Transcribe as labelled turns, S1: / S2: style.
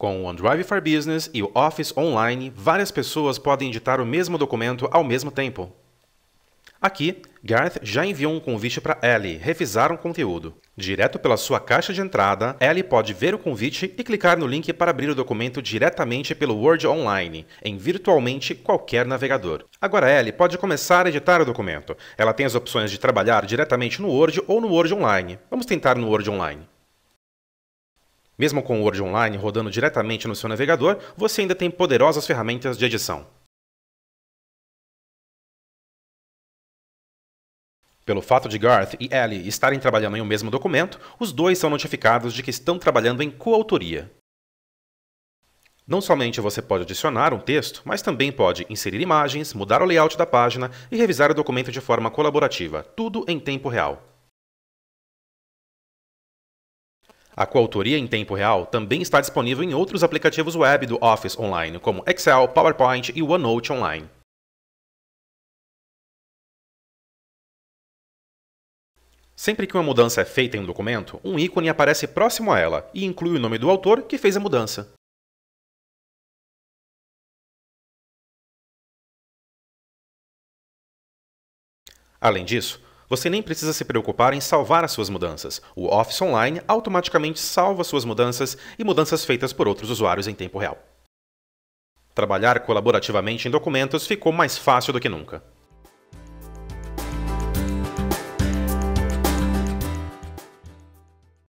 S1: Com o OneDrive for Business e o Office Online, várias pessoas podem editar o mesmo documento ao mesmo tempo. Aqui, Garth já enviou um convite para Ellie revisar um conteúdo. Direto pela sua caixa de entrada, Ellie pode ver o convite e clicar no link para abrir o documento diretamente pelo Word Online, em virtualmente qualquer navegador. Agora Ellie pode começar a editar o documento. Ela tem as opções de trabalhar diretamente no Word ou no Word Online. Vamos tentar no Word Online.
S2: Mesmo com o Word Online rodando diretamente no seu navegador, você ainda tem poderosas ferramentas de edição. Pelo fato de Garth e Ellie estarem trabalhando em um mesmo documento, os dois são notificados de que estão trabalhando
S1: em coautoria. Não somente você pode adicionar um texto, mas também pode inserir imagens, mudar o layout da página e revisar o documento de forma colaborativa, tudo em tempo real. A coautoria em tempo
S2: real também está disponível em outros aplicativos web do Office Online, como Excel, PowerPoint e OneNote Online. Sempre que uma mudança é feita em um documento, um ícone aparece próximo a ela e inclui o nome do autor que fez a mudança. Além disso, você nem precisa se preocupar em salvar as suas mudanças. O Office Online automaticamente salva suas
S1: mudanças e mudanças feitas por outros usuários em tempo real. Trabalhar colaborativamente em documentos ficou mais fácil do que nunca.